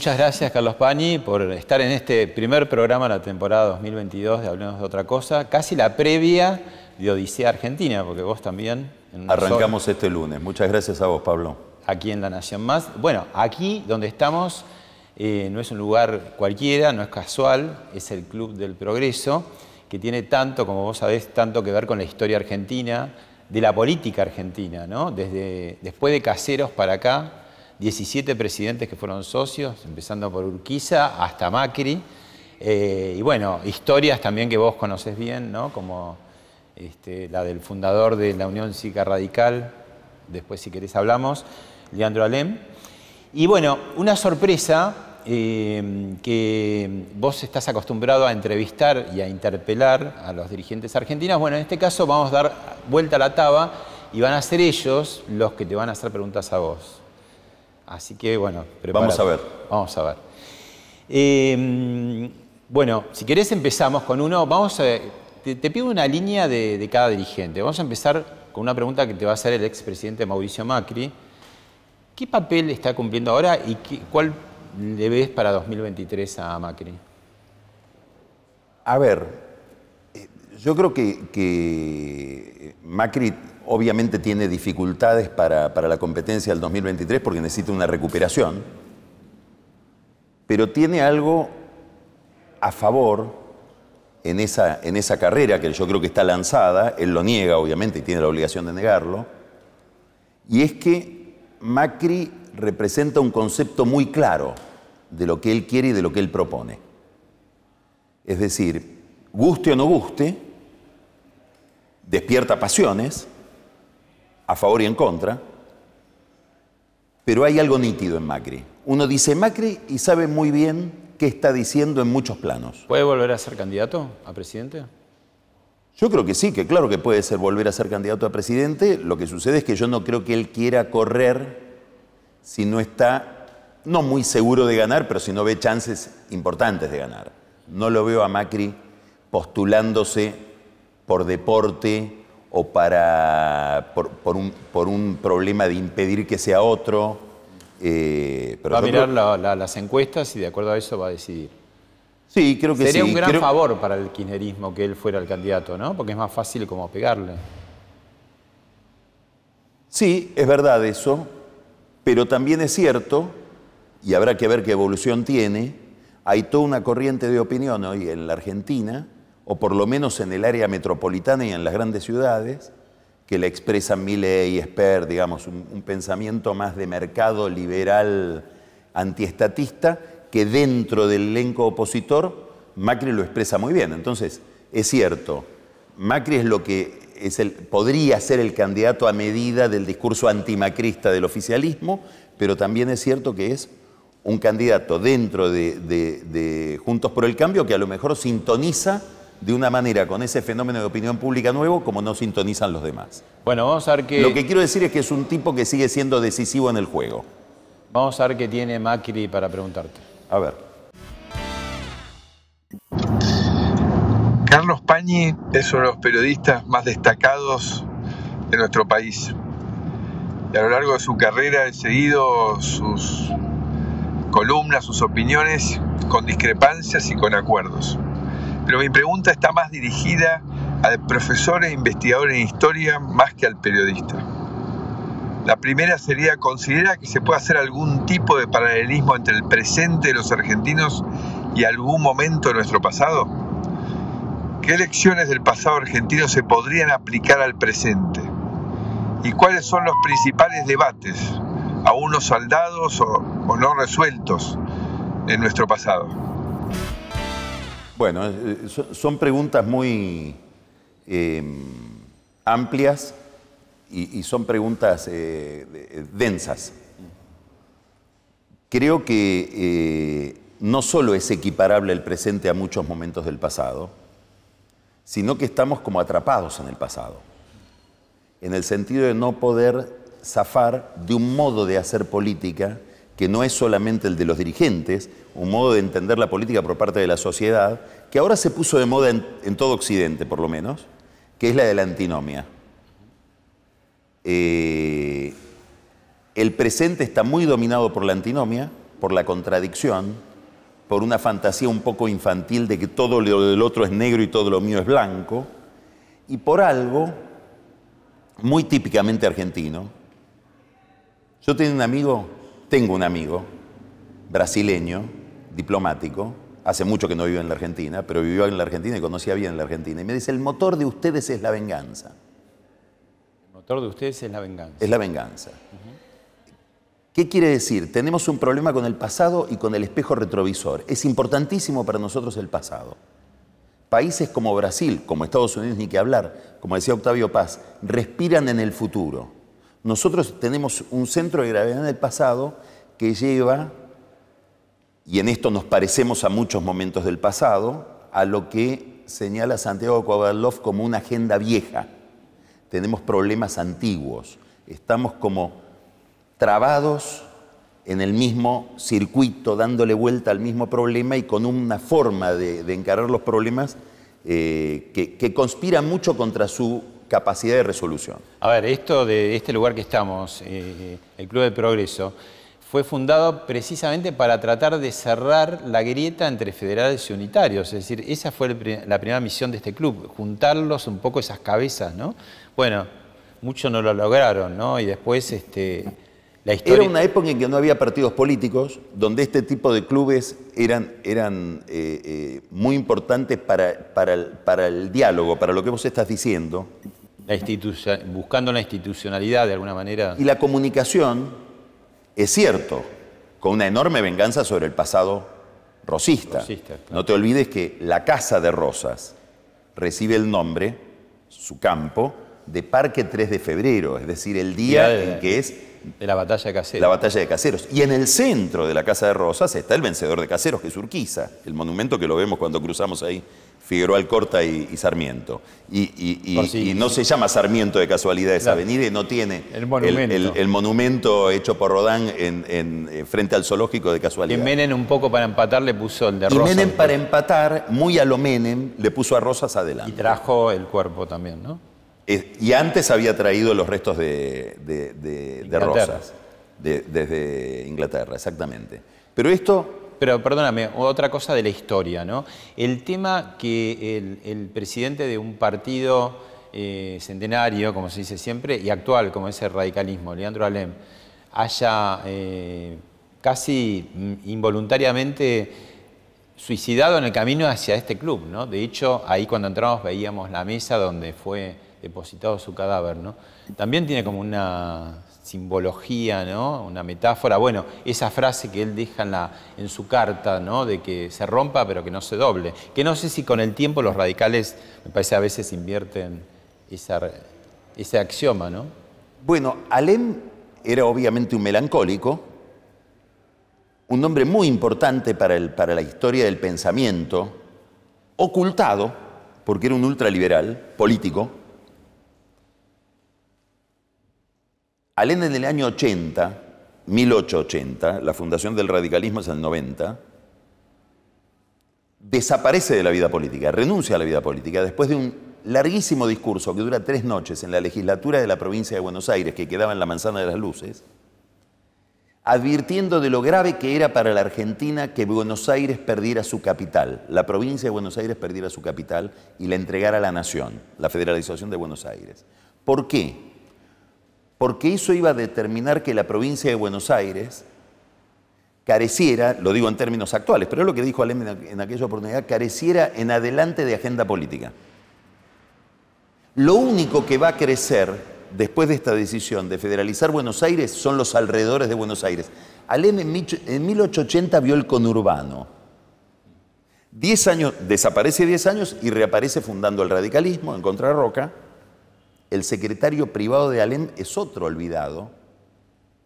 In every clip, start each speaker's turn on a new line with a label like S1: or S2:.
S1: Muchas gracias, Carlos Pani por estar en este primer programa de la temporada 2022 de Hablemos de Otra Cosa, casi la previa de Odisea Argentina, porque vos también... Arrancamos
S2: este lunes. Muchas gracias a vos, Pablo.
S1: Aquí en La Nación Más. Bueno, aquí donde estamos eh, no es un lugar cualquiera, no es casual, es el Club del Progreso, que tiene tanto, como vos sabés, tanto que ver con la historia argentina, de la política argentina, ¿no? Desde, después de Caseros para acá, 17 presidentes que fueron socios, empezando por Urquiza hasta Macri. Eh, y bueno, historias también que vos conoces bien, ¿no? Como este, la del fundador de la Unión Cívica Radical, después si querés hablamos, Leandro Alem. Y bueno, una sorpresa eh, que vos estás acostumbrado a entrevistar y a interpelar a los dirigentes argentinos. Bueno, en este caso vamos a dar vuelta a la taba y van a ser ellos los que te van a hacer preguntas a vos. Así que bueno, Vamos a ver. Vamos a ver. Em, bueno, si querés empezamos con uno, vamos te, pido una línea de, cada dirigente. Vamos a empezar con una pregunta que te va a hacer el expresidente Mauricio Macri. ¿Qué papel está cumpliendo ahora y cuál le ves para 2023 a Macri?
S2: A ver, eh, yo creo que Macri obviamente tiene dificultades para, la competencia del 2023 porque necesita una recuperación, pero tiene algo a favor en esa, en esa carrera que yo creo que está lanzada, él lo niega obviamente y tiene la obligación de negarlo, y es que Macri representa un concepto muy claro de lo que él quiere y de lo que él propone. Es decir, guste o no guste, despierta pasiones, a favor y en contra, pero hay algo nítido en Macri. Uno dice Macri y sabe muy bien qué está diciendo en muchos planos. ¿Puede volver a ser candidato a presidente? Yo creo que sí, que claro que puede ser volver a ser candidato a presidente. Lo que sucede es que yo no creo que él quiera correr si no está, no muy seguro de ganar, pero si no ve chances importantes de ganar. No lo veo a Macri postulándose por deporte, o para, por, un, por un problema de impedir que sea otro. Eh, va a mirar
S1: las encuestas y de acuerdo a eso va a decidir.
S2: Sí, creo que Sería un gran favor para
S1: el kirchnerismo
S2: que él fuera el candidato, ¿no? Porque es más fácil como pegarle. Sí, es verdad eso, pero también es cierto, y habrá que ver qué evolución tiene, hay toda una corriente de opinión hoy en la Argentina o por lo menos en el área metropolitana y en las grandes ciudades, que la expresan Milley y Esper, digamos, un, pensamiento más de mercado liberal antiestatista, que dentro del elenco opositor Macri lo expresa muy bien. Entonces, es cierto, Macri es lo que es el, podría ser el candidato a medida del discurso antimacrista del oficialismo, pero también es cierto que es un candidato dentro de, de Juntos por el Cambio que a lo mejor sintoniza de una manera con ese fenómeno de opinión pública nuevo como no sintonizan los demás. Bueno, vamos a ver que... Lo que quiero decir es que es un tipo que sigue siendo decisivo en el juego. Vamos a ver qué tiene Macri para preguntarte. A ver. Carlos
S3: Pañi es uno de los periodistas más destacados de nuestro país. Y a lo largo de su carrera he seguido sus columnas, sus opiniones, con discrepancias y con acuerdos. Pero mi pregunta está más dirigida al profesor e investigador en historia más que al periodista. La primera sería, ¿considera que se puede hacer algún tipo de paralelismo entre el presente de los argentinos y algún momento de nuestro pasado? ¿Qué lecciones del pasado argentino se podrían aplicar al presente? ¿Y cuáles son los principales debates, aún no saldados o, o no resueltos, en nuestro pasado?
S2: Bueno, eh, son preguntas muy em, amplias y, son preguntas eh, eh, densas. Creo que no solo es equiparable el presente a muchos momentos del pasado, sino que estamos como atrapados en el pasado, en el sentido de no poder zafar de un modo de hacer política que no es solamente el de los dirigentes, un modo de entender la política por parte de la sociedad, que ahora se puso de moda en, todo Occidente, por lo menos, que es la de la antinomia. Eh, el presente está muy dominado por la antinomia, por la contradicción, por una fantasía un poco infantil de que todo lo del otro es negro y todo lo mío es blanco, y por algo muy típicamente argentino. Yo tenía un amigo tengo un amigo brasileño, diplomático, hace mucho que no vive en la Argentina, pero vivió en la Argentina y conocía bien la Argentina, y me dice, el motor de ustedes es la venganza.
S1: El motor de ustedes es la venganza.
S2: Es la venganza. ¿Qué quiere decir? Tenemos un problema con el pasado y con el espejo retrovisor. Es importantísimo para nosotros el pasado. Países como Brasil, como Estados Unidos, ni que hablar, como decía Octavio Paz, respiran en el futuro nosotros tenemos un centro de gravedad del pasado que lleva, y en esto nos parecemos a muchos momentos del pasado, a lo que señala Santiago Kovarlov como una agenda vieja. Tenemos problemas antiguos, estamos como trabados en el mismo circuito, dándole vuelta al mismo problema y con una forma de, encarar los problemas eh, que conspira mucho contra su capacidad de resolución.
S1: A ver, esto de este lugar que estamos, eh, el Club de Progreso, fue fundado precisamente para tratar de cerrar la grieta entre federales y unitarios. Es decir, esa fue la primera misión de este club, juntarlos un poco esas cabezas, ¿no? Bueno, muchos no lo lograron, ¿no?
S2: Y después este, la historia... Era una época en que no había partidos políticos, donde este tipo de clubes eran, eran eh, eh, muy importantes para, para el diálogo, para lo que vos estás diciendo buscando la institucionalidad de alguna manera. Y la comunicación, es cierto, con una enorme venganza sobre el pasado rosista. No te olvides que la Casa de Rosas recibe el nombre, su campo, de Parque 3 de Febrero, es decir, el día en que es... De la batalla de caseros. La batalla de caseros. Y en el centro de la Casa de Rosas está el vencedor de caseros, que es Urquiza, el monumento que lo vemos cuando cruzamos ahí Figueroa Alcorta y, y Sarmiento. Y, no se llama Sarmiento de casualidad esa avenida y no tiene el monumento, hecho por Rodán en, eh, frente al zoológico de casualidad. Y Menem un poco para empatar le puso el de Rosas. Y Menem para empatar, muy a lo Menem, le puso a Rosas adelante. Y trajo el cuerpo también, ¿no? y antes había traído los restos de, de Rosas, desde Inglaterra, exactamente. Pero esto
S1: pero perdóname, otra cosa de la historia, ¿no? El tema que el, presidente de un partido eh, centenario, como se dice siempre, y actual, como ese radicalismo, Leandro Alem, haya eh, casi mm, involuntariamente suicidado en el camino hacia este club, ¿no? De hecho, ahí cuando entramos veíamos la mesa donde fue depositado su cadáver, ¿no? También tiene como una simbología, ¿no? una metáfora. Bueno, esa frase que él deja en, su carta, ¿no? de que se rompa pero que no se doble. Que no sé si con el tiempo los radicales,
S2: me parece, a veces invierten ese axioma. ¿no? Bueno, Alem era obviamente un melancólico, un hombre muy importante para la historia del pensamiento, ocultado, porque era un ultraliberal político, Alén en el año 80, 1880, la fundación del radicalismo es el 90, desaparece de la vida política, renuncia a la vida política después de un larguísimo discurso que dura tres noches en la legislatura de la provincia de Buenos Aires, que quedaba en la Manzana de las Luces, advirtiendo de lo grave que era para la Argentina que Buenos Aires perdiera su capital, la provincia de Buenos Aires perdiera su capital y la entregara a la nación, la federalización de Buenos Aires. ¿Por qué? porque eso iba a determinar que la provincia de Buenos Aires careciera, lo digo en términos actuales, pero es lo que dijo Alem en aquella oportunidad, careciera en adelante de agenda política. Lo único que va a crecer después de esta decisión de federalizar Buenos Aires son los alrededores de Buenos Aires. Alem en 1880 vio el conurbano. Diez años, desaparece 10 años y reaparece fundando el radicalismo en Contrarroca. El secretario privado de Alén es otro olvidado,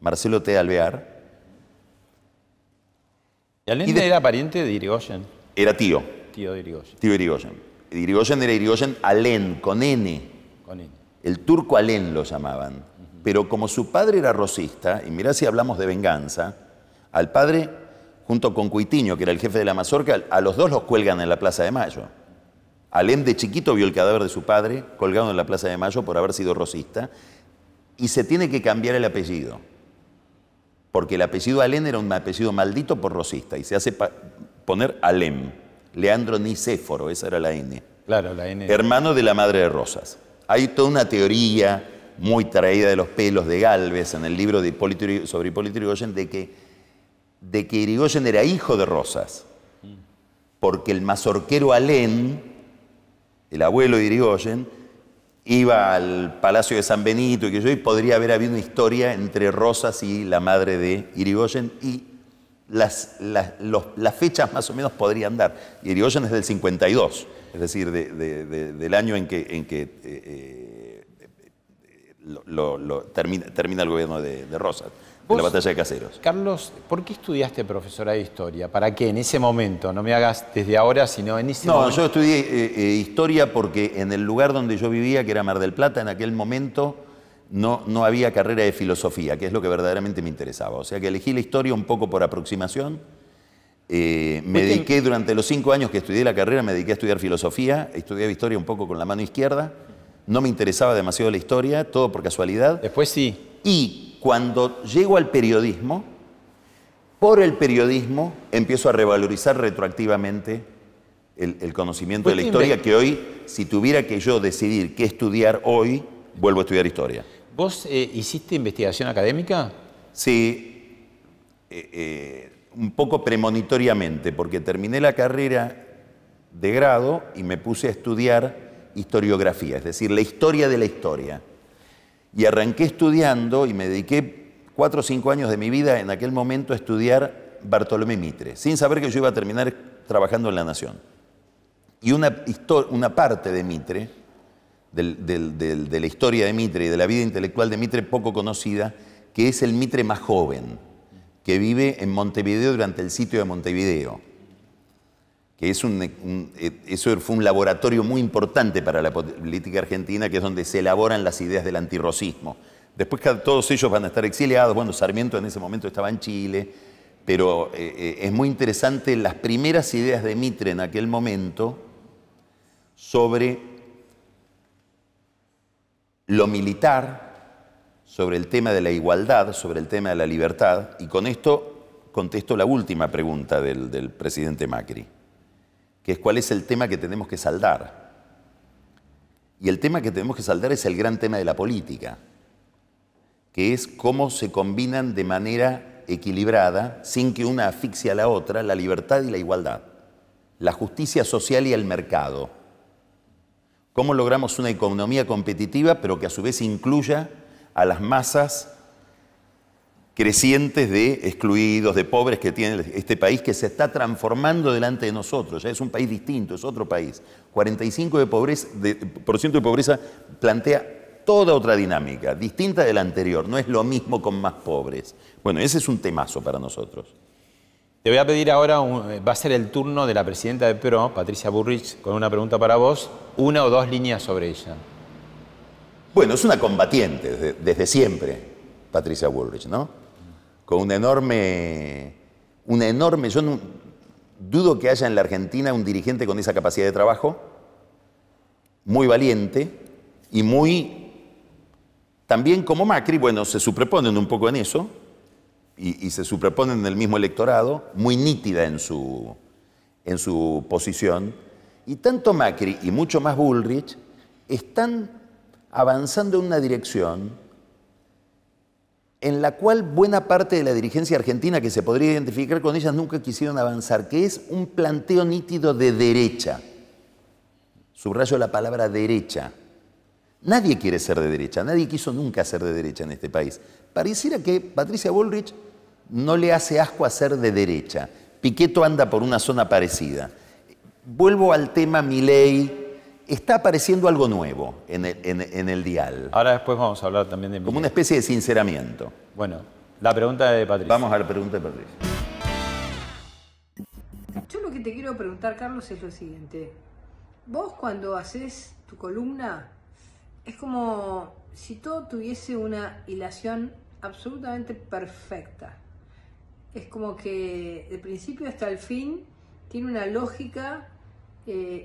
S2: Marcelo T. Alvear.
S1: ¿Y era pariente de Irigoyen? Era tío. Tío de Irigoyen.
S2: Tío de Irigoyen. Irigoyen era Irigoyen Alén, con N. Con N. El turco Alén lo llamaban. Pero como su padre era rosista, y mirá si hablamos de venganza, al padre, junto con Cuitiño, que era el jefe de la mazorca, a los dos los cuelgan en la Plaza de Mayo. Alem de chiquito vio el cadáver de su padre colgado en la Plaza de Mayo por haber sido rosista y se tiene que cambiar el apellido, porque el apellido Alem era un apellido maldito por rosista y se hace poner Alem, Leandro Nicéforo, esa era la N. Claro, la N. Hermano de la madre de Rosas. Hay toda una teoría muy traída de los pelos de Galvez en el libro de sobre Hipólito de que, de que Irigoyen era hijo de Rosas, mm. porque el mazorquero Alem el abuelo de Irigoyen, iba al Palacio de San Benito y que yo, podría haber habido una historia entre Rosas y la madre de Irigoyen, y las, fechas más o menos podrían dar. Irigoyen es del 52, es decir, del año en que, en que eh, eh, termina, el gobierno de Rosas en la batalla de Caseros.
S1: Carlos, ¿por qué estudiaste profesora de historia?
S2: ¿Para qué en ese momento? No me hagas desde ahora, sino en ese momento. No, yo estudié eh, eh, historia porque en el lugar donde yo vivía, que era Mar del Plata, en aquel momento no, no había carrera de filosofía, que es lo que verdaderamente me interesaba. O sea que elegí la historia un poco por aproximación. Eh, me dediqué durante los cinco años que estudié la carrera, me dediqué a estudiar filosofía, estudié historia un poco con la mano izquierda, no me interesaba demasiado la historia, todo por casualidad. Después sí. Y cuando llego al periodismo, por el periodismo empiezo a revalorizar retroactivamente el, conocimiento de la historia, que hoy, si tuviera que yo decidir qué estudiar hoy, vuelvo a estudiar historia.
S1: ¿Vos eh, hiciste
S2: investigación académica? Sí, eh, eh, un poco premonitoriamente, porque terminé la carrera de grado y me puse a estudiar historiografía, es decir, la historia de la historia. Y arranqué estudiando y me dediqué cuatro o cinco años de mi vida en aquel momento a estudiar Bartolomé Mitre, sin saber que yo iba a terminar trabajando en La Nación. Y una, parte de Mitre, de la historia de Mitre y de la vida intelectual de Mitre poco conocida, que es el Mitre más joven, que vive en Montevideo durante el sitio de Montevideo es un, eh, eso fue un laboratorio muy importante para la política argentina, que es donde se elaboran las ideas del antirrocismo. Después todos ellos van a estar exiliados, bueno, Sarmiento en ese momento estaba en Chile, pero eh, eh, es muy interesante las primeras ideas de Mitre en aquel momento sobre lo militar, sobre el tema de la igualdad, sobre el tema de la libertad, y con esto contesto la última pregunta del presidente Macri que es cuál es el tema que tenemos que saldar. Y el tema que tenemos que saldar es el gran tema de la política, que es cómo se combinan de manera equilibrada, sin que una asfixie a la otra, la libertad y la igualdad, la justicia social y el mercado. ¿Cómo logramos una economía competitiva, pero que a su vez incluya a las masas crecientes de excluidos, de pobres que tiene este país que se está transformando delante de nosotros. Ya es un país distinto, es otro país. 45% de pobreza, por de pobreza plantea toda otra dinámica, distinta de la anterior. No es lo mismo con más pobres. Bueno, ese es un temazo para nosotros.
S1: Te voy a pedir ahora, va a ser el turno de la presidenta de PRO, Patricia Burrich, con una pregunta para vos, una o dos líneas sobre ella.
S2: Bueno, es una combatiente desde siempre, Patricia Burrich, ¿no? con una enorme, una enorme, yo dudo que haya en la Argentina un dirigente con esa capacidad de trabajo, muy valiente y muy, también como Macri, bueno, se superponen un poco en eso y, se superponen en el mismo electorado, muy nítida en su, en su posición. Y tanto Macri y mucho más Bullrich están avanzando en una dirección en la cual buena parte de la dirigencia argentina que se podría identificar con ellas nunca quisieron avanzar, que es un planteo nítido de derecha. Subrayo la palabra derecha. Nadie quiere ser de derecha, nadie quiso nunca ser de derecha en este país. Pareciera que Patricia Bullrich no le hace asco a ser de derecha. Piqueto anda por una zona parecida. Vuelvo al tema ley está apareciendo algo nuevo en el, dial.
S1: Ahora después vamos a hablar también de... Como una
S2: especie de sinceramiento. Bueno, la pregunta de Patricia. Vamos a la pregunta de Patricia.
S3: Yo lo que te quiero preguntar, Carlos, es lo siguiente. Vos cuando haces tu columna, es como si todo tuviese una hilación absolutamente perfecta. Es como que de principio hasta el fin tiene una lógica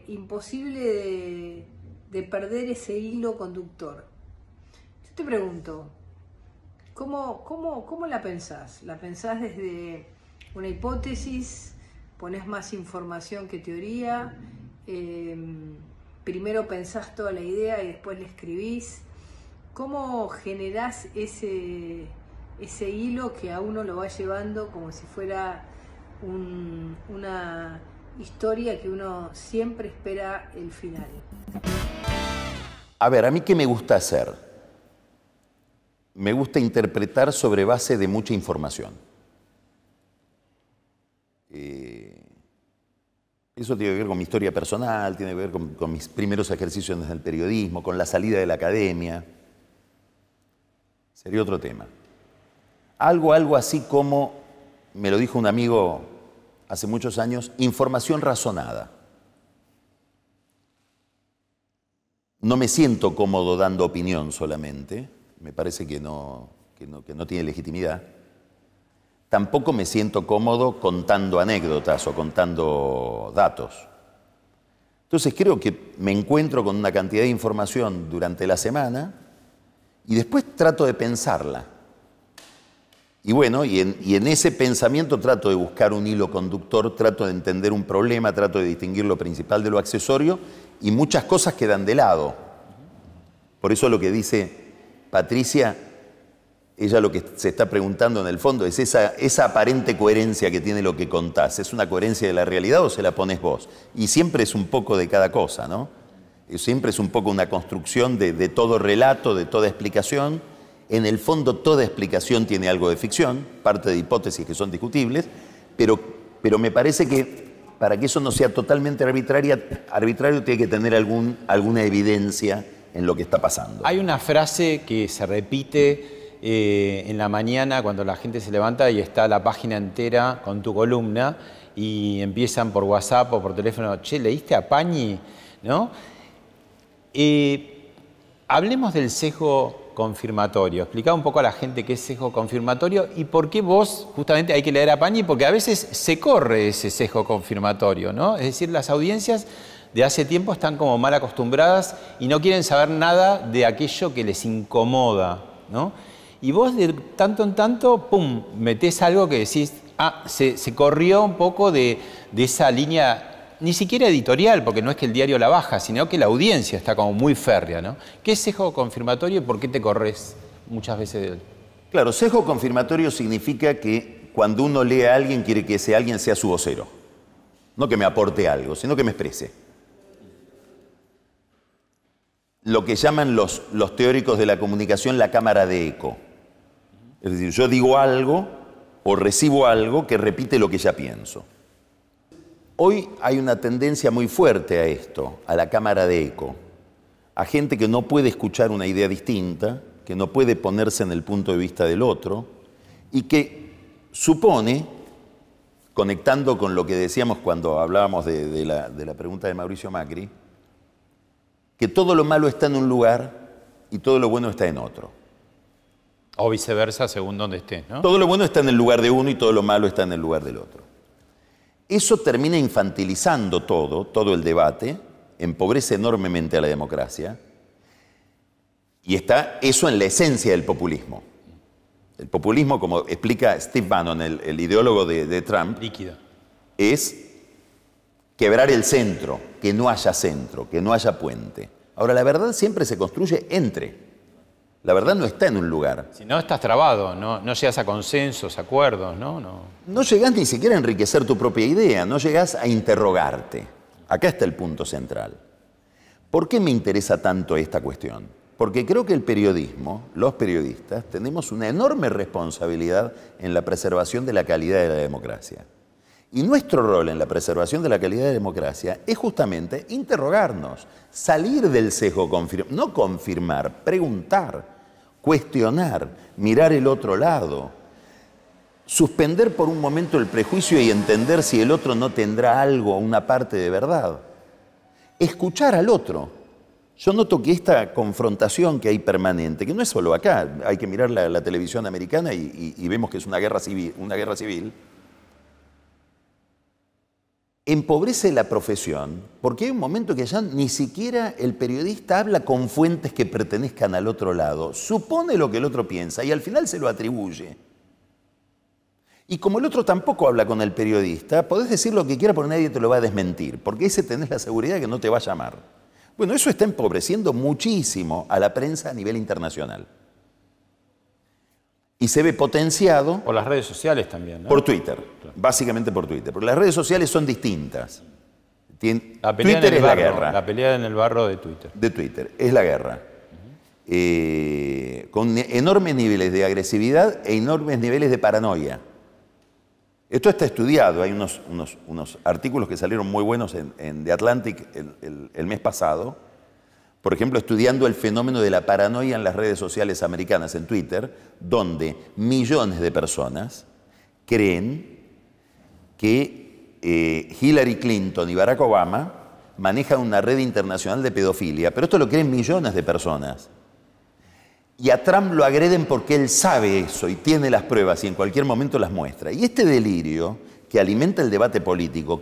S3: imposible de, perder ese hilo conductor. Yo te pregunto, ¿Cómo, la pensás? ¿La pensás desde una hipótesis? ¿Pones más información que teoría? Em, ¿Primero pensás toda la idea y después la escribís? ¿Cómo generás ese, ese hilo que a uno lo va llevando como si fuera una historia que uno siempre espera el final.
S2: A ver, ¿a mí qué me gusta hacer? Me gusta interpretar sobre base de mucha información. Eh, eso tiene que ver con mi historia personal, tiene que ver con, mis primeros ejercicios en el periodismo, con la salida de la academia. Sería otro tema. Algo, algo así como me lo dijo un amigo hace muchos años, información razonada. No me siento cómodo dando opinión solamente, me parece que no, tiene legitimidad. Tampoco me siento cómodo contando anécdotas o contando datos. Entonces creo que me encuentro con una cantidad de información durante la semana y después trato de pensarla y bueno, y en, ese pensamiento trato de buscar un hilo conductor, trato de entender un problema, trato de distinguir lo principal de lo accesorio y muchas cosas quedan de lado. Por eso lo que dice Patricia, ella lo que se está preguntando en el fondo es esa, aparente coherencia que tiene lo que contás. ¿Es una coherencia de la realidad o se la pones vos? Y siempre es un poco de cada cosa, ¿no? Siempre es un poco una construcción de todo relato, de toda explicación en el fondo toda explicación tiene algo de ficción, parte de hipótesis que son discutibles, pero, pero me parece que para que eso no sea totalmente arbitraria, arbitrario tiene que tener algún, alguna evidencia en lo que está pasando.
S1: Hay una frase que se repite eh, en la mañana cuando la gente se levanta y está la página entera con tu columna y empiezan por WhatsApp o por teléfono, che, ¿leíste a Pañi? ¿No? Eh, hablemos del sesgo confirmatorio. Explicá un poco a la gente qué es sesgo confirmatorio y por qué vos, justamente hay que leer a Pañi, porque a veces se corre ese sesgo confirmatorio, ¿no? Es decir, las audiencias de hace tiempo están como mal acostumbradas y no quieren saber nada de aquello que les incomoda, ¿no? Y vos de tanto en tanto, pum, metés algo que decís, ah, se, corrió un poco de, de esa línea ni siquiera editorial, porque no es que el diario la baja, sino que la audiencia
S2: está como muy férrea, ¿no? ¿Qué es sesgo confirmatorio y por qué te corres muchas veces de él? Claro, sesgo confirmatorio significa que cuando uno lee a alguien quiere que ese alguien sea su vocero. No que me aporte algo, sino que me exprese. Lo que llaman los, los teóricos de la comunicación la cámara de eco. Es decir, yo digo algo o recibo algo que repite lo que ya pienso. Hoy hay una tendencia muy fuerte a esto, a la cámara de eco, a gente que no puede escuchar una idea distinta, que no puede ponerse en el punto de vista del otro y que supone, conectando con lo que decíamos cuando hablábamos de, la, pregunta de Mauricio Macri, que todo lo malo está en un lugar y todo lo bueno está en otro.
S1: O viceversa, según donde esté. ¿no?
S2: Todo lo bueno está en el lugar de uno y todo lo malo está en el lugar del otro. Eso termina infantilizando todo, todo el debate, empobrece enormemente a la democracia. Y está eso en la esencia del populismo. El populismo, como explica Steve Bannon, el, ideólogo de, Trump, es quebrar el centro, que no haya centro, que no haya puente. Ahora, la verdad siempre se construye entre. La verdad no está en un lugar. Si
S1: no, estás trabado, no, llegas a consensos, acuerdos, ¿no? ¿no?
S2: No llegás ni siquiera a enriquecer tu propia idea, no llegas a interrogarte. Acá está el punto central. ¿Por qué me interesa tanto esta cuestión? Porque creo que el periodismo, los periodistas, tenemos una enorme responsabilidad en la preservación de la calidad de la democracia. Y nuestro rol en la preservación de la calidad de la democracia es justamente interrogarnos, salir del sesgo, no confirmar, preguntar, cuestionar, mirar el otro lado, suspender por un momento el prejuicio y entender si el otro no tendrá algo, una parte de verdad. Escuchar al otro. Yo noto que esta confrontación que hay permanente, que no es solo acá, hay que mirar la, televisión americana y, y, vemos que es una guerra civil, una guerra civil empobrece la profesión, porque hay un momento que ya ni siquiera el periodista habla con fuentes que pertenezcan al otro lado, supone lo que el otro piensa y al final se lo atribuye. Y como el otro tampoco habla con el periodista, podés decir lo que quieras, porque nadie te lo va a desmentir, porque ese tenés la seguridad de que no te va a llamar. Bueno, eso está empobreciendo muchísimo a la prensa a nivel internacional y se ve potenciado. Por las redes sociales también. Por Twitter, básicamente por Twitter. Porque las redes sociales son distintas. Twitter es la guerra. La pelea en el barro de Twitter. De Twitter, es la guerra. Eh, con enormes niveles de agresividad e enormes niveles de paranoia. Esto está estudiado, hay unos, unos, artículos que salieron muy buenos en, The Atlantic el mes pasado, por ejemplo, estudiando el fenómeno de la paranoia en las redes sociales americanas, en Twitter, donde millones de personas creen que eh, Hillary Clinton y Barack Obama manejan una red internacional de pedofilia, pero esto lo creen millones de personas. Y a Trump lo agreden porque él sabe eso y tiene las pruebas y en cualquier momento las muestra. Y este delirio que alimenta el debate político,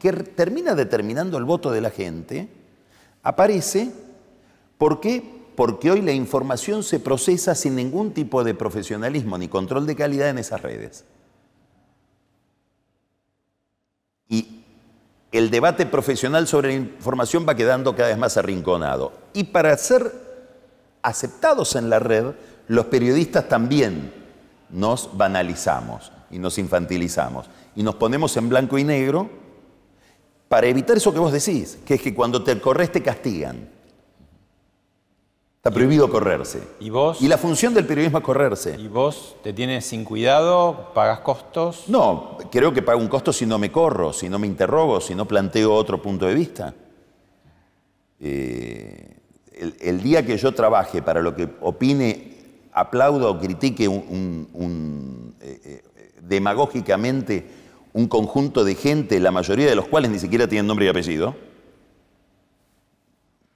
S2: que termina determinando el voto de la gente, aparece ¿Por qué? Porque hoy la información se procesa sin ningún tipo de profesionalismo ni control de calidad en esas redes. Y el debate profesional sobre la información va quedando cada vez más arrinconado. Y para ser aceptados en la red, los periodistas también nos banalizamos y nos infantilizamos y nos ponemos en blanco y negro para evitar eso que vos decís, que es que cuando te corres te castigan. Está prohibido correrse. ¿Y vos? Y la función del periodismo es correrse. ¿Y vos te tienes sin cuidado? ¿Pagas costos? No, creo que pago un costo si no me corro, si no me interrogo, si no planteo otro punto de vista. Eh, el, día que yo trabaje para lo que opine, aplauda o critique eh, eh, demagógicamente un conjunto de gente, la mayoría de los cuales ni siquiera tienen nombre y apellido,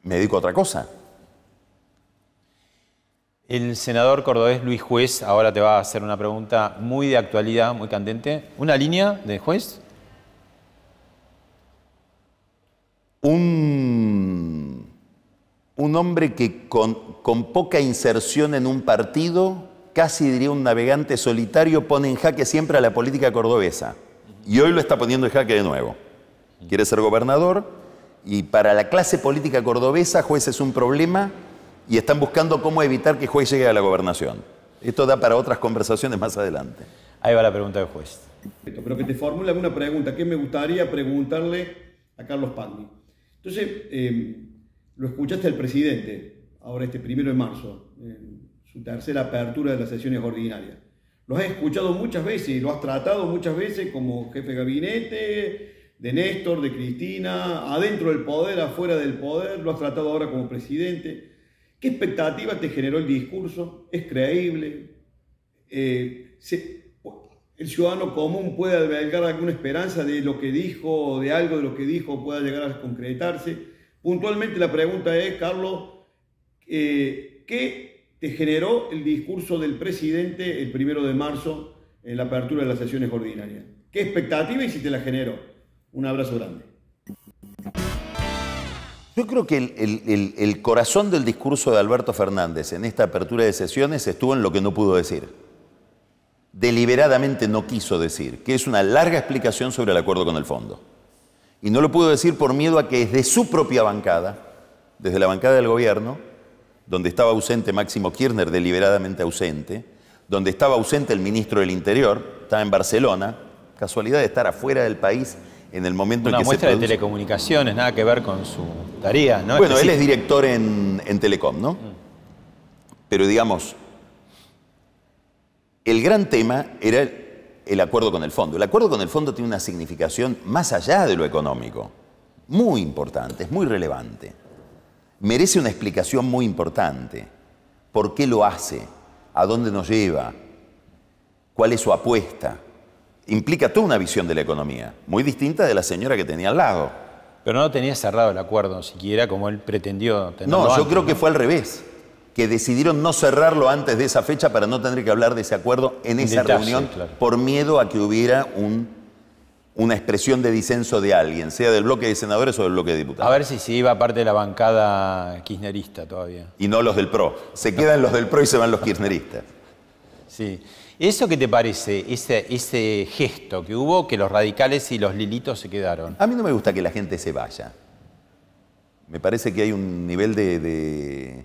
S2: me dedico a otra cosa.
S1: El senador cordobés Luis Juez ahora te va a hacer una pregunta muy de actualidad, muy candente. ¿Una línea de juez?
S2: Un, hombre que con, con poca inserción en un partido, casi diría un navegante solitario, pone en jaque siempre a la política cordobesa. Y hoy lo está poniendo en jaque de nuevo. Quiere ser gobernador y para la clase política cordobesa, juez es un problema y están buscando cómo evitar que Juez llegue a la gobernación. Esto da para otras conversaciones más adelante. Ahí va la pregunta del juez. Pero que te
S1: formule alguna pregunta. ¿Qué me
S3: gustaría preguntarle a Carlos Pagni? Entonces, em, lo escuchaste al presidente, ahora este primero de marzo, en su tercera apertura de las sesiones ordinarias. Lo has escuchado muchas veces, y lo has tratado muchas veces como jefe de gabinete, de Néstor, de Cristina, adentro del poder, afuera del poder, lo has tratado ahora como presidente. ¿Qué expectativa te generó el discurso? ¿Es creíble? Eh, ¿El ciudadano común puede albergar alguna esperanza de lo que dijo o de algo de lo que dijo pueda llegar a concretarse? Puntualmente la pregunta es, Carlos, eh, ¿qué te generó el discurso del presidente el primero de marzo en la apertura de las sesiones ordinarias? ¿Qué expectativa y si te la generó? Un abrazo grande.
S2: Yo creo que el, corazón del discurso de Alberto Fernández en esta apertura de sesiones estuvo en lo que no pudo decir. Deliberadamente no quiso decir, que es una larga explicación sobre el acuerdo con el fondo. Y no lo pudo decir por miedo a que desde su propia bancada, desde la bancada del gobierno, donde estaba ausente Máximo Kirchner, deliberadamente ausente, donde estaba ausente el ministro del Interior, estaba en Barcelona, casualidad de estar afuera del país en el momento una en que muestra de
S1: telecomunicaciones, nada que ver con su bueno, él es director
S2: en, Telecom, ¿no? Mm. Pero digamos, el gran tema era el acuerdo con el fondo. El acuerdo con el fondo tiene una significación más allá de lo económico, muy importante, es muy relevante. Merece una explicación muy importante. ¿Por qué lo hace? ¿A dónde nos lleva? ¿Cuál es su apuesta? Implica toda una visión de la economía, muy distinta de la señora que tenía al lado. Pero no tenía cerrado el acuerdo siquiera como él pretendió tenerlo. No, yo creo que fue al revés. Que decidieron no cerrarlo antes de esa fecha para no tener que hablar de ese acuerdo en esa reunión por miedo a que hubiera un, una expresión de disenso de alguien, sea del bloque de senadores o del bloque de diputados.
S1: A ver si se iba parte de la bancada kirchnerista todavía. Y no los del PRO. Se quedan los del PRO y se van los kirchneristas. sí. ¿Eso qué te parece, ese, gesto que hubo, que los radicales y los lilitos se quedaron?
S2: A mí no me gusta que la gente se vaya. Me parece que hay un nivel de,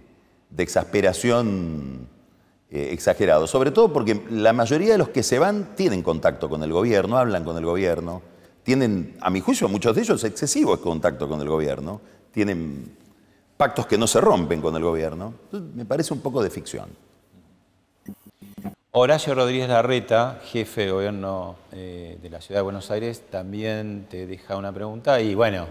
S2: exasperación eh, exagerado, sobre todo porque la mayoría de los que se van tienen contacto con el gobierno, hablan con el gobierno, tienen, a mi juicio, muchos de ellos excesivo contacto con el gobierno, tienen pactos que no se rompen con el gobierno. me parece un poco de ficción.
S1: Horacio Rodríguez Larreta, jefe de gobierno eh, de la Ciudad de Buenos Aires, también te deja una pregunta y bueno,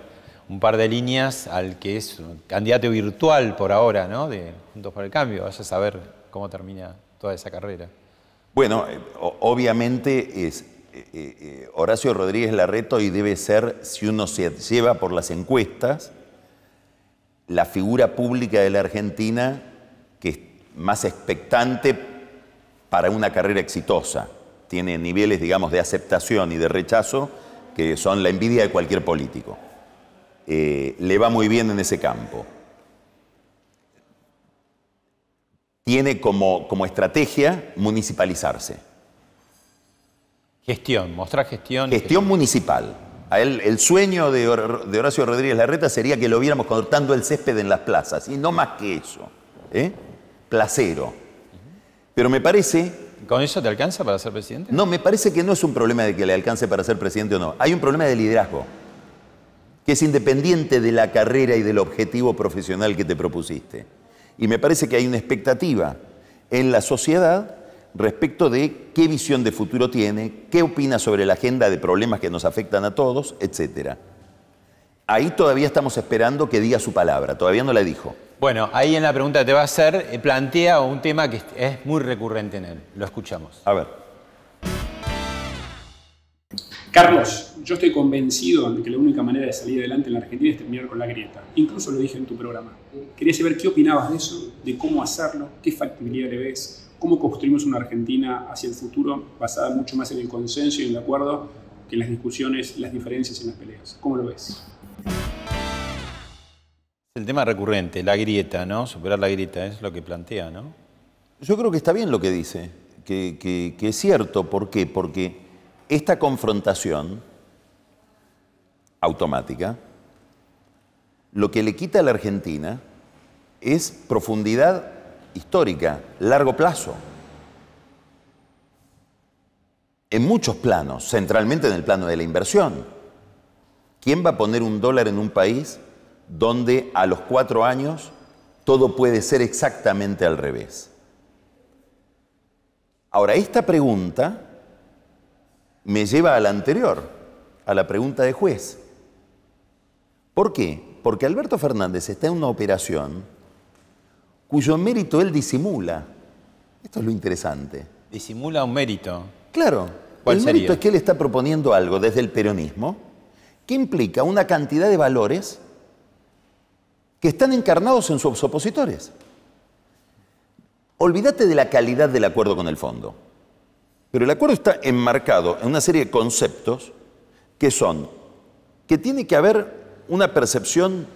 S1: un par de líneas al que es candidato virtual por ahora, ¿no? De Juntos por el Cambio. vas a saber cómo termina toda esa carrera.
S2: Bueno, eh, obviamente es eh, Horacio Rodríguez Larreta y debe ser, si uno se lleva por las encuestas, la figura pública de la Argentina que es más expectante para una carrera exitosa. Tiene niveles, digamos, de aceptación y de rechazo que son la envidia de cualquier político. Eh, le va muy bien en ese campo. Tiene como, como estrategia municipalizarse. Gestión, mostrar gestión. Gestión municipal. el sueño de, Horacio Rodríguez Larreta sería que lo viéramos cortando el césped en las plazas, y no más que eso. ¿eh? Placero. Pero me parece...
S1: ¿Con eso te alcanza para ser presidente?
S2: No, me parece que no es un problema de que le alcance para ser presidente o no. Hay un problema de liderazgo, que es independiente de la carrera y del objetivo profesional que te propusiste. Y me parece que hay una expectativa en la sociedad respecto de qué visión de futuro tiene, qué opina sobre la agenda de problemas que nos afectan a todos, etc. Ahí todavía estamos esperando que diga su palabra, todavía no la dijo.
S1: Bueno, ahí en la pregunta que te va a hacer, eh, plantea un tema que es muy recurrente en él. Lo
S2: escuchamos. A ver.
S1: Carlos, yo estoy convencido de que la única manera de salir adelante en la Argentina es terminar con la grieta. Incluso lo dije en tu programa. Quería saber qué opinabas de eso, de cómo hacerlo, qué factibilidad le ves, cómo construimos una Argentina hacia el futuro basada mucho más en el consenso y en el acuerdo que en las discusiones, las diferencias y las peleas. ¿Cómo lo ves? El tema recurrente, la grieta, ¿no? Superar la grieta, es lo que plantea, ¿no?
S2: Yo creo que está bien lo que dice, que, que es cierto. ¿Por qué? Porque esta confrontación automática, lo que le quita a la Argentina es profundidad histórica, largo plazo. En muchos planos, centralmente en el plano de la inversión. ¿Quién va a poner un dólar en un país donde a los cuatro años todo puede ser exactamente al revés. Ahora, esta pregunta me lleva a la anterior, a la pregunta de juez. ¿Por qué? Porque Alberto Fernández está en una operación cuyo mérito él disimula. Esto es lo interesante.
S1: ¿Disimula un mérito?
S2: Claro. el mérito es que él está proponiendo algo desde el peronismo que implica una cantidad de valores que están encarnados en sus opositores. Olvídate de la calidad del acuerdo con el fondo. Pero el acuerdo está enmarcado en una serie de conceptos que son que tiene que haber una percepción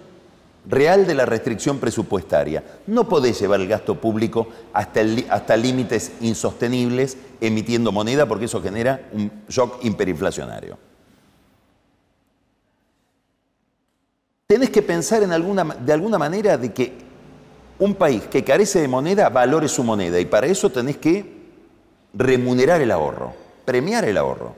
S2: real de la restricción presupuestaria. No podés llevar el gasto público hasta, hasta límites insostenibles emitiendo moneda porque eso genera un shock hiperinflacionario. tenés que pensar de alguna manera de que un país que carece de moneda valore su moneda y para eso tenés que remunerar el ahorro, premiar el ahorro.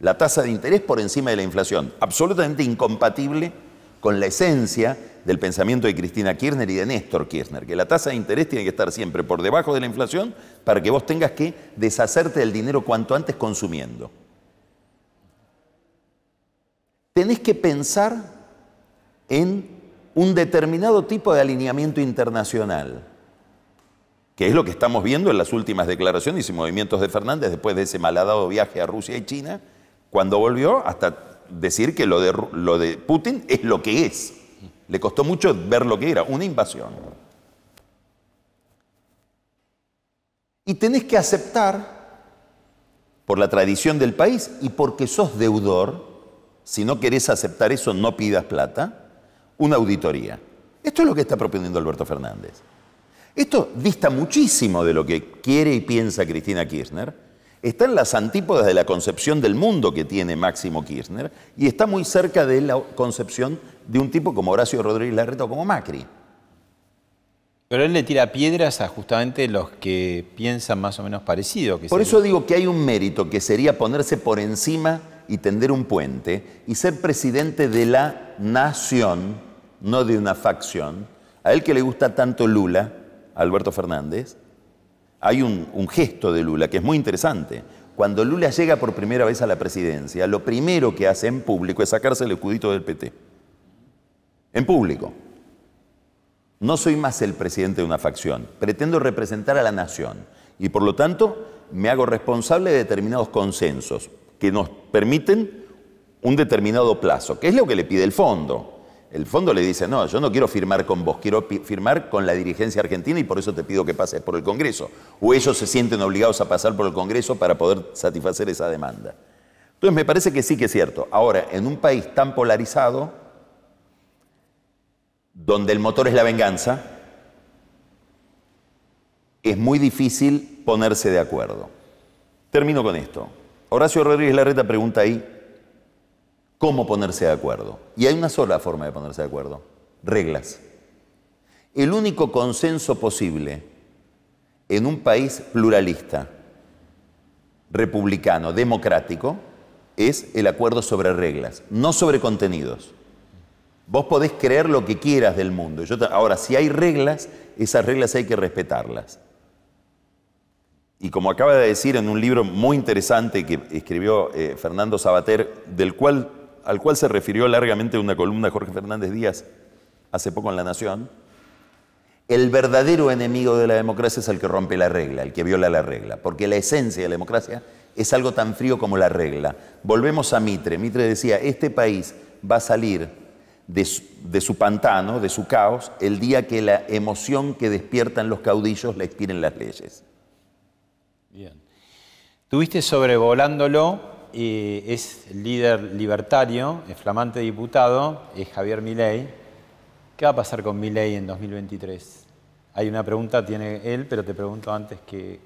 S2: La tasa de interés por encima de la inflación, absolutamente incompatible con la esencia del pensamiento de Cristina Kirchner y de Néstor Kirchner, que la tasa de interés tiene que estar siempre por debajo de la inflación para que vos tengas que deshacerte del dinero cuanto antes consumiendo. Tenés que pensar en un determinado tipo de alineamiento internacional, que es lo que estamos viendo en las últimas declaraciones y movimientos de Fernández después de ese malhadado viaje a Rusia y China, cuando volvió hasta decir que lo de, lo de Putin es lo que es. Le costó mucho ver lo que era, una invasión. Y tenés que aceptar, por la tradición del país y porque sos deudor, si no querés aceptar eso, no pidas plata, una auditoría. Esto es lo que está proponiendo Alberto Fernández. Esto dista muchísimo de lo que quiere y piensa Cristina Kirchner. Está en las antípodas de la concepción del mundo que tiene Máximo Kirchner y está muy cerca de la concepción de un tipo como Horacio Rodríguez Larreta o como Macri. Pero él le tira piedras a justamente los que piensan más o menos parecido. Que por eso digo que hay un mérito que sería ponerse por encima y tender un puente y ser presidente de la nación, no de una facción. A él que le gusta tanto Lula, Alberto Fernández, hay un, gesto de Lula que es muy interesante. Cuando Lula llega por primera vez a la presidencia, lo primero que hace en público es sacarse el escudito del PT. En público. No soy más el presidente de una facción, pretendo representar a la nación y por lo tanto me hago responsable de determinados consensos, que nos permiten un determinado plazo, que es lo que le pide el fondo. El fondo le dice, no, yo no quiero firmar con vos, quiero firmar con la dirigencia argentina y por eso te pido que pases por el Congreso. O ellos se sienten obligados a pasar por el Congreso para poder satisfacer esa demanda. Entonces me parece que sí que es cierto. Ahora, en un país tan polarizado, donde el motor es la venganza, es muy difícil ponerse de acuerdo. Termino con esto. Horacio Rodríguez Larreta pregunta ahí, ¿cómo ponerse de acuerdo? Y hay una sola forma de ponerse de acuerdo, reglas. El único consenso posible en un país pluralista, republicano, democrático, es el acuerdo sobre reglas, no sobre contenidos. Vos podés creer lo que quieras del mundo. Yo ahora, si hay reglas, esas reglas hay que respetarlas. Y como acaba de decir en un libro muy interesante que escribió eh, Fernando Sabater, del cual, al cual se refirió largamente una columna Jorge Fernández Díaz hace poco en La Nación, el verdadero enemigo de la democracia es el que rompe la regla, el que viola la regla, porque la esencia de la democracia es algo tan frío como la regla. Volvemos a Mitre. Mitre decía, este país va a salir de su, pantano, de su caos, el día que la emoción que despiertan los caudillos la expiren las leyes.
S1: Bien. Tuviste sobrevolándolo, es líder libertario, es flamante diputado, es Javier Milei. ¿Qué va a pasar con Milei en 2023? Hay una pregunta, tiene él, pero te pregunto antes qué,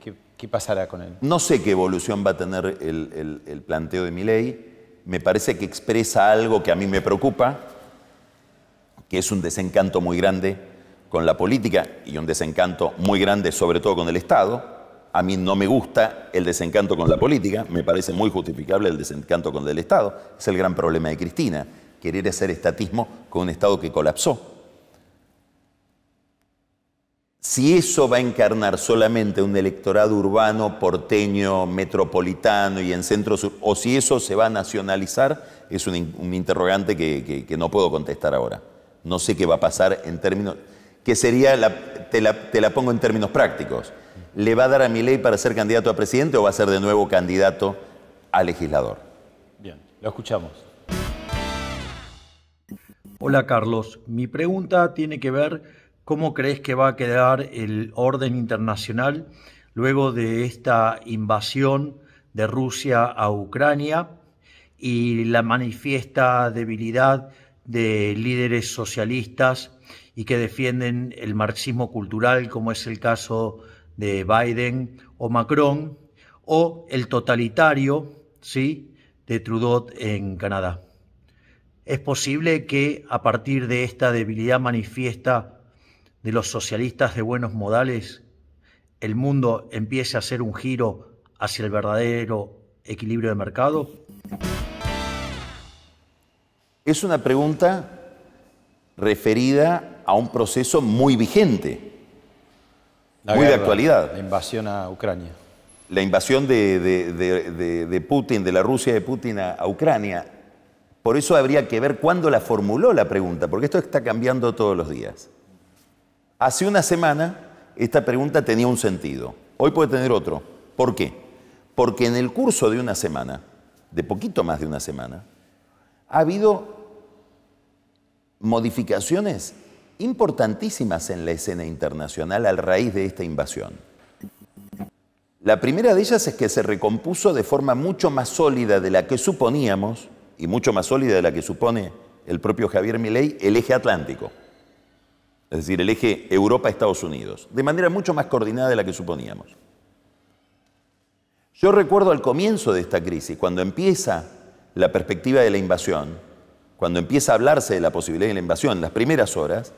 S1: pasará con él.
S2: No sé qué evolución va a tener el, el planteo de Milei. Me parece que expresa algo que a mí me preocupa, que es un desencanto muy grande con la política y un desencanto muy grande sobre todo con el Estado a mí no me gusta el desencanto con la política, me parece muy justificable el desencanto con el Estado. Es el gran problema de Cristina, querer hacer estatismo con un Estado que colapsó. Si eso va a encarnar solamente un electorado urbano, porteño, metropolitano y en centro sur, o si eso se va a nacionalizar, es un, interrogante que, no puedo contestar ahora. No sé qué va a pasar en términos... que sería, te, la, te la pongo en términos prácticos le va a dar a mi ley para ser candidato a presidente o va a ser de nuevo candidato a legislador?
S1: Bien, lo escuchamos.
S3: Hola Carlos, mi pregunta tiene que ver
S2: cómo crees que va a quedar el orden internacional luego de esta invasión de Rusia a Ucrania y la manifiesta debilidad de líderes socialistas y que defienden
S3: el marxismo cultural, como es el caso de de Biden o Macron,
S2: o el totalitario ¿sí? de Trudeau en Canadá. Es posible que a partir de esta debilidad manifiesta de los socialistas de buenos modales, el mundo empiece a hacer un giro hacia el verdadero equilibrio de mercado? Es una pregunta referida a un proceso muy vigente muy de actualidad. La invasión a Ucrania. La invasión de, Putin, de la Rusia de Putin a, a, Ucrania. Por eso habría que ver cuándo la formuló la pregunta, porque esto está cambiando todos los días. Hace una semana esta pregunta tenía un sentido, hoy puede tener otro. ¿Por qué? Porque en el curso de una semana, de poquito más de una semana, ha habido modificaciones importantísimas en la escena internacional a raíz de esta invasión. La primera de ellas es que se recompuso de forma mucho más sólida de la que suponíamos y mucho más sólida de la que supone el propio Javier Milei el eje atlántico. Es decir, el eje Europa-Estados Unidos, de manera mucho más coordinada de la que suponíamos. Yo recuerdo al comienzo de esta crisis, cuando empieza la perspectiva de la invasión, cuando empieza a hablarse de la posibilidad de la invasión, las primeras horas,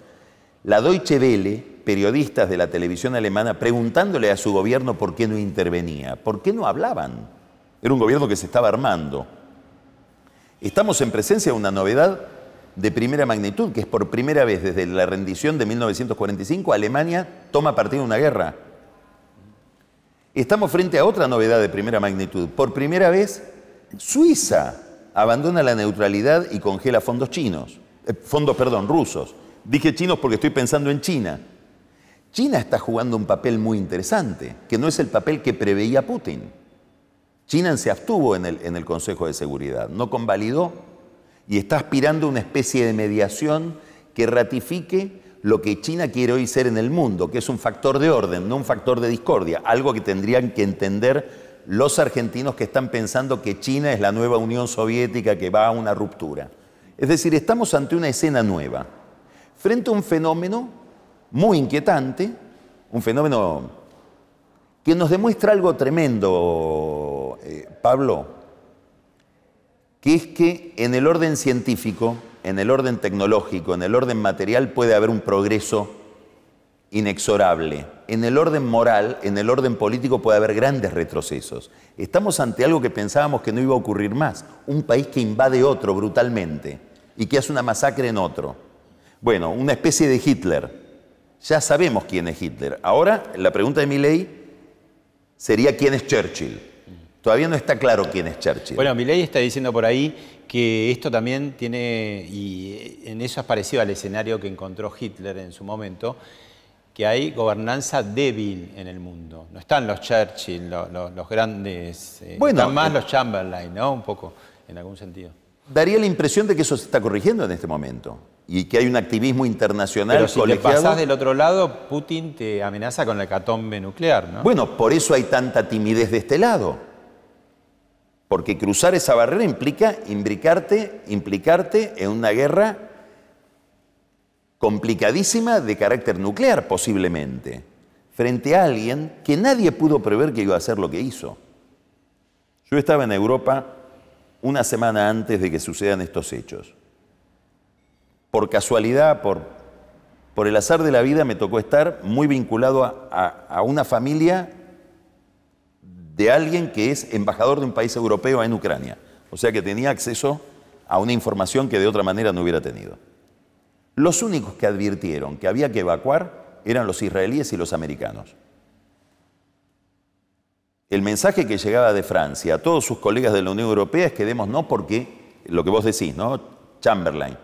S2: la Deutsche Welle, periodistas de la televisión alemana, preguntándole a su gobierno por qué no intervenía, por qué no hablaban. Era un gobierno que se estaba armando. Estamos en presencia de una novedad de primera magnitud, que es por primera vez desde la rendición de 1945, Alemania toma partido en una guerra. Estamos frente a otra novedad de primera magnitud. Por primera vez, Suiza abandona la neutralidad y congela fondos chinos, eh, fondos, perdón, rusos. Dije chinos porque estoy pensando en China. China está jugando un papel muy interesante, que no es el papel que preveía Putin. China se abstuvo en el, Consejo de Seguridad, no convalidó y está aspirando a una especie de mediación que ratifique lo que China quiere hoy ser en el mundo, que es un factor de orden, no un factor de discordia, algo que tendrían que entender los argentinos que están pensando que China es la nueva Unión Soviética que va a una ruptura. Es decir, estamos ante una escena nueva frente a un fenómeno muy inquietante, un fenómeno que nos demuestra algo tremendo, eh, Pablo, que es que en el orden científico, en el orden tecnológico, en el orden material puede haber un progreso inexorable. En el orden moral, en el orden político puede haber grandes retrocesos. Estamos ante algo que pensábamos que no iba a ocurrir más, un país que invade otro brutalmente y que hace una masacre en otro. Bueno, una especie de Hitler. Ya sabemos quién es Hitler. Ahora, la pregunta de Milley sería quién es Churchill. Todavía no está claro quién es Churchill. Bueno,
S1: Milley está diciendo por ahí que esto también tiene, y en eso es parecido al escenario que encontró Hitler en su momento, que hay gobernanza débil en el mundo. No están los Churchill, los, grandes, eh, bueno, están más eh, los Chamberlain, ¿no? Un poco, en algún sentido.
S2: Daría la impresión de que eso se está corrigiendo en este momento y que hay un activismo internacional Pero si te pasás del
S1: otro lado, Putin te amenaza con la hecatombe
S2: nuclear, ¿no? Bueno, por eso hay tanta timidez de este lado. Porque cruzar esa barrera implica imbricarte, implicarte en una guerra complicadísima de carácter nuclear, posiblemente, frente a alguien que nadie pudo prever que iba a hacer lo que hizo. Yo estaba en Europa una semana antes de que sucedan estos hechos por casualidad, por, el azar de la vida, me tocó estar muy vinculado a, una familia de alguien que es embajador de un país europeo en Ucrania. O sea que tenía acceso a una información que de otra manera no hubiera tenido. Los únicos que advirtieron que había que evacuar eran los israelíes y los americanos. El mensaje que llegaba de Francia a todos sus colegas de la Unión Europea es que demos no porque, lo que vos decís, ¿no? Chamberlain,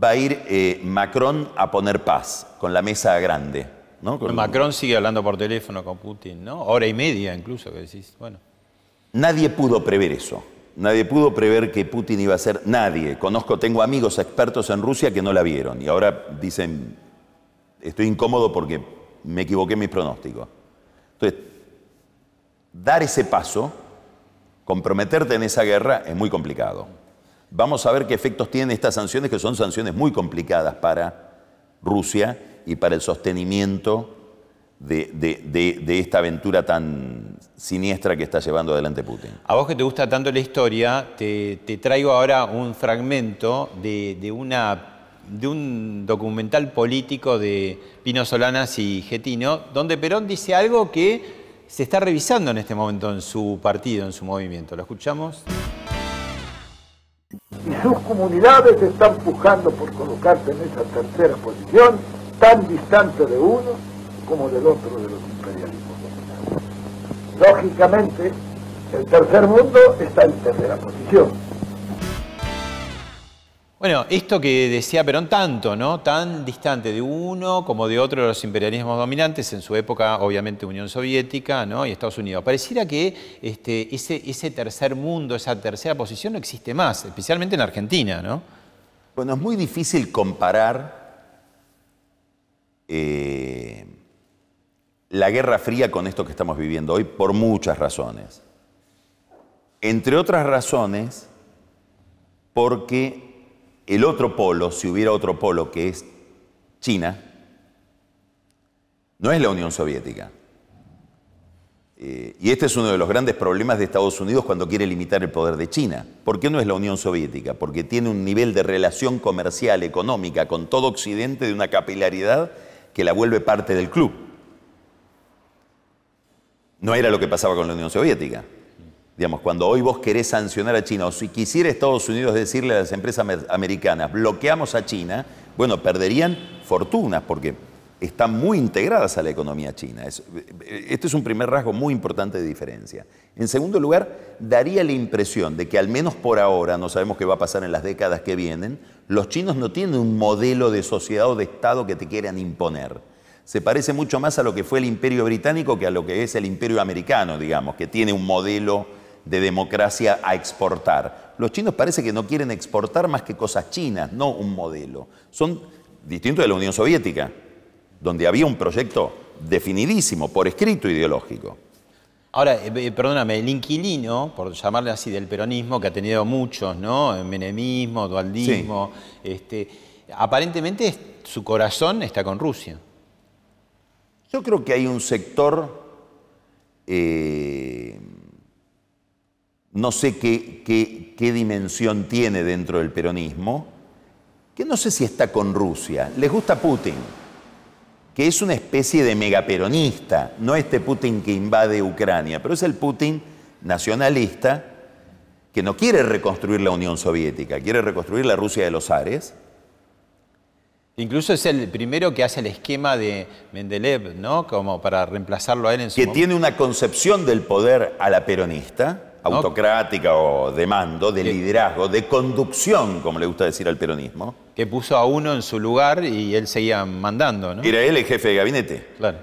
S2: va a ir eh, Macron a poner paz con la mesa grande. ¿no? Macron
S1: sigue hablando por teléfono con Putin, ¿no? Hora y media incluso, que decís, bueno.
S2: Nadie pudo prever eso. Nadie pudo prever que Putin iba a ser nadie. Conozco, tengo amigos expertos en Rusia que no la vieron y ahora dicen, estoy incómodo porque me equivoqué en mis pronósticos. Entonces, dar ese paso, comprometerte en esa guerra es muy complicado. Vamos a ver qué efectos tienen estas sanciones, que son sanciones muy complicadas para Rusia y para el sostenimiento de, esta aventura tan siniestra que está llevando adelante Putin.
S1: A vos que te gusta tanto la historia, te, traigo ahora un fragmento de, de un documental político de Pino Solanas y Getino, donde Perón dice algo que se está revisando en este momento en su partido, en su movimiento. ¿Lo escuchamos?
S2: y sus
S3: comunidades están pujando por colocarse en esa tercera posición, tan distante de uno como del otro de los imperialismos Lógicamente, el tercer mundo está en tercera posición.
S1: Bueno, esto que decía Perón tanto, ¿no? Tan distante de uno como de otro de los imperialismos dominantes, en su época, obviamente, Unión Soviética ¿no? y Estados Unidos. Pareciera que este, ese, tercer mundo, esa tercera posición no existe más, especialmente en Argentina,
S2: ¿no? Bueno, es muy difícil comparar eh, la Guerra Fría con esto que estamos viviendo hoy por muchas razones. Entre otras razones, porque el otro polo, si hubiera otro polo que es China, no es la Unión Soviética. Eh, y este es uno de los grandes problemas de Estados Unidos cuando quiere limitar el poder de China. ¿Por qué no es la Unión Soviética? Porque tiene un nivel de relación comercial, económica, con todo Occidente de una capilaridad que la vuelve parte del club. No era lo que pasaba con la Unión Soviética. Digamos, cuando hoy vos querés sancionar a China, o si quisiera Estados Unidos decirle a las empresas americanas, bloqueamos a China, bueno, perderían fortunas porque están muy integradas a la economía china. este es un primer rasgo muy importante de diferencia. En segundo lugar, daría la impresión de que al menos por ahora, no sabemos qué va a pasar en las décadas que vienen, los chinos no tienen un modelo de sociedad o de Estado que te quieran imponer. Se parece mucho más a lo que fue el imperio británico que a lo que es el imperio americano, digamos, que tiene un modelo de democracia a exportar. Los chinos parece que no quieren exportar más que cosas chinas, no un modelo. Son distintos de la Unión Soviética, donde había un proyecto definidísimo, por escrito ideológico.
S1: Ahora, eh, eh, perdóname, el inquilino, por llamarle así, del peronismo, que ha tenido muchos, ¿no? Menemismo, dualdismo, este, aparentemente su corazón está con Rusia.
S2: Yo creo que hay un sector eh, no sé qué, dimensión tiene dentro del peronismo, que no sé si está con Rusia. Les gusta Putin, que es una especie de megaperonista, no este Putin que invade Ucrania, pero es el Putin nacionalista que no quiere reconstruir la Unión Soviética, quiere reconstruir la Rusia de los Ares.
S1: Incluso es el primero que hace el esquema
S2: de Mendeleev, ¿no? Como para reemplazarlo a él en su. Que tiene una concepción del poder a la peronista autocrática o de mando, de liderazgo, de conducción, como le gusta decir al peronismo. Que
S1: puso a uno en su lugar y él seguía mandando, ¿no? Era él el
S2: jefe de gabinete. Claro.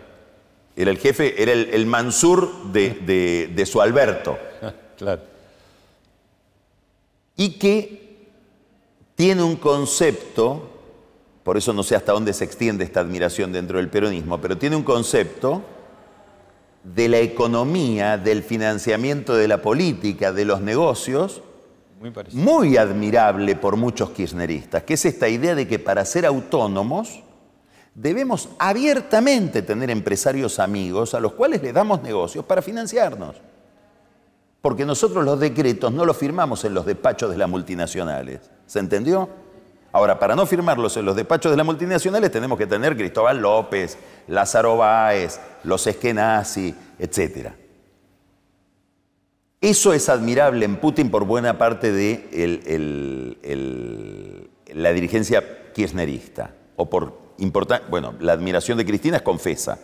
S2: Era el jefe, era el, Mansur de, su Alberto. Ah, y que tiene un concepto, por eso no sé hasta dónde se extiende esta admiración dentro del peronismo, pero tiene un concepto de la economía, del financiamiento de la política, de los negocios, muy, admirable por muchos kirchneristas, que es esta idea de que para ser autónomos debemos abiertamente tener empresarios amigos a los cuales le damos negocios para financiarnos. Porque nosotros los decretos no los firmamos en los despachos de las multinacionales. ¿Se entendió? Ahora, para no firmarlos en los despachos de las multinacionales tenemos que tener Cristóbal López, Lázaro Báez, los Eskenazi, etc. Eso es admirable en Putin por buena parte de la dirigencia kirchnerista. O por bueno, la admiración de Cristina es confesa.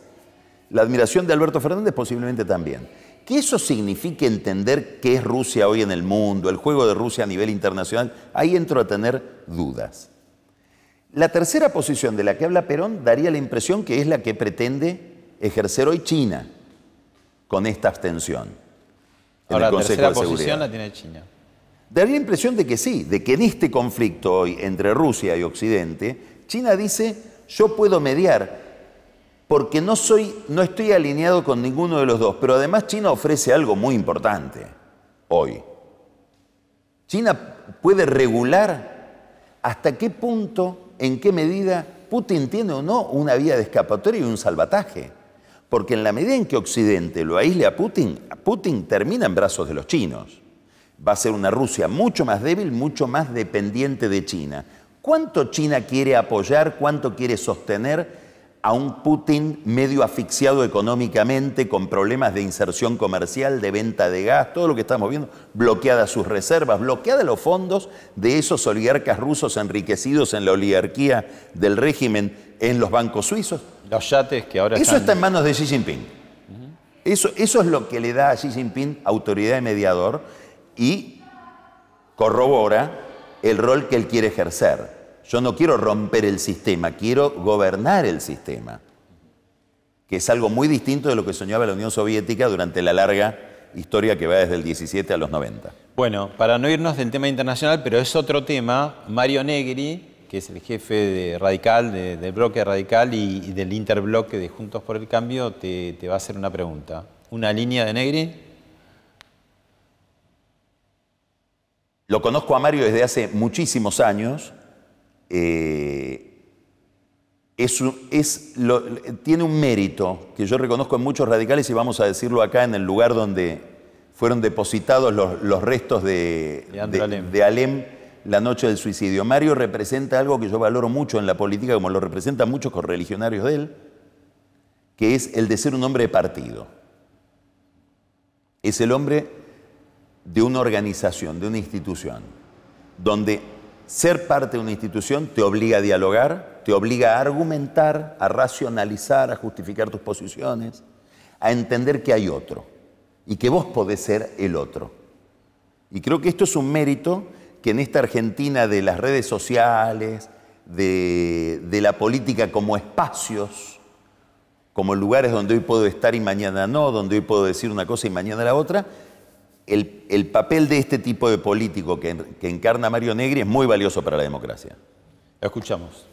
S2: La admiración de Alberto Fernández posiblemente también. Que eso signifique entender qué es Rusia hoy en el mundo, el juego de Rusia a nivel internacional, ahí entro a tener dudas. La tercera posición de la que habla Perón daría la impresión que es la que pretende ejercer hoy China con esta abstención. la tercera posición
S1: la tiene China.
S2: Daría la impresión de que sí, de que en este conflicto hoy entre Rusia y Occidente, China dice, yo puedo mediar, porque no, soy, no estoy alineado con ninguno de los dos. Pero además China ofrece algo muy importante hoy. China puede regular hasta qué punto, en qué medida Putin tiene o no una vía de escapatoria y un salvataje. Porque en la medida en que Occidente lo aísle a Putin, Putin termina en brazos de los chinos. Va a ser una Rusia mucho más débil, mucho más dependiente de China. ¿Cuánto China quiere apoyar, cuánto quiere sostener a un Putin medio asfixiado económicamente, con problemas de inserción comercial, de venta de gas, todo lo que estamos viendo, bloqueada sus reservas, bloqueada los fondos de esos oligarcas rusos enriquecidos en la oligarquía del régimen en los bancos suizos. Los yates que ahora... Eso está en manos de Xi Jinping. eso, eso es lo que le da a Xi Jinping autoridad de mediador y corrobora el rol que él quiere ejercer yo no quiero romper el sistema, quiero gobernar el sistema, que es algo muy distinto de lo que soñaba la Unión Soviética durante la larga historia que va desde el 17 a los 90.
S1: Bueno, para no irnos del tema internacional, pero es otro tema, Mario Negri, que es el jefe de Radical, del bloque Radical y, del interbloque de Juntos por el Cambio, te, te va a hacer una pregunta. ¿Una línea de Negri?
S2: Lo conozco a Mario desde hace muchísimos años eh, tiene un mérito que yo reconozco en muchos radicales y vamos a decirlo acá en el lugar donde fueron depositados los, restos de, de Alem la noche del suicidio. Mario representa algo que yo valoro mucho en la política, como lo representan muchos correligionarios de él, que es el de ser un hombre de partido. Es el hombre de una organización, de una institución, donde ser parte de una institución te obliga a dialogar, te obliga a argumentar, a racionalizar, a justificar tus posiciones, a entender que hay otro y que vos podés ser el otro. Y creo que esto es un mérito que en esta Argentina de las redes sociales, de, la política como espacios, como lugares donde hoy puedo estar y mañana no, donde hoy puedo decir una cosa y mañana la otra, el, papel de este tipo de político que, encarna Mario Negri es muy valioso para la democracia. escuchamos.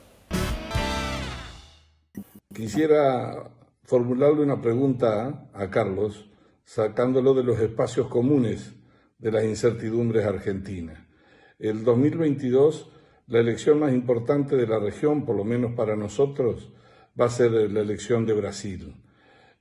S3: Quisiera formularle una pregunta a Carlos, sacándolo de los espacios comunes de las incertidumbres argentinas. El 2022, la elección más importante de la región, por lo menos para nosotros, va a ser la elección de Brasil.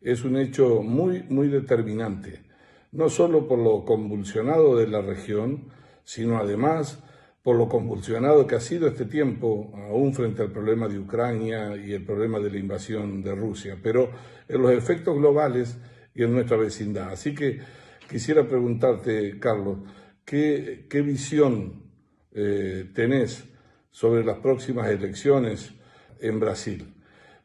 S3: Es un hecho muy, muy determinante no solo por lo convulsionado de la región, sino además por lo convulsionado que ha sido este tiempo, aún frente al problema de Ucrania y el problema de la invasión de Rusia, pero en los efectos globales y en nuestra vecindad. Así que quisiera preguntarte, Carlos, ¿qué, visión eh, tenés sobre las próximas elecciones en Brasil?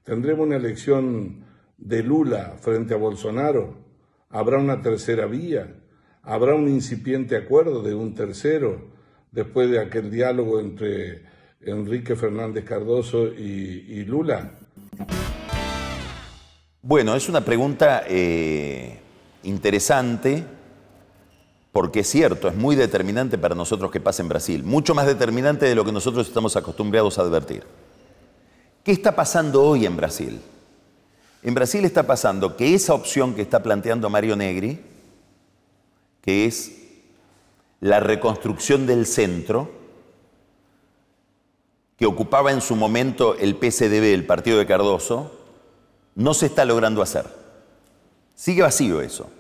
S3: ¿Tendremos una elección de Lula frente a Bolsonaro? Habrá una tercera vía, habrá un incipiente acuerdo de un tercero después de aquel diálogo entre Enrique Fernández Cardoso y, Lula.
S2: Bueno, es una pregunta eh, interesante porque es cierto, es muy determinante para nosotros que pase en Brasil, mucho más determinante de lo que nosotros estamos acostumbrados a advertir. ¿Qué está pasando hoy en Brasil? En Brasil está pasando que esa opción que está planteando Mario Negri, que es la reconstrucción del centro, que ocupaba en su momento el PSDB, el partido de Cardoso, no se está logrando hacer. Sigue vacío eso.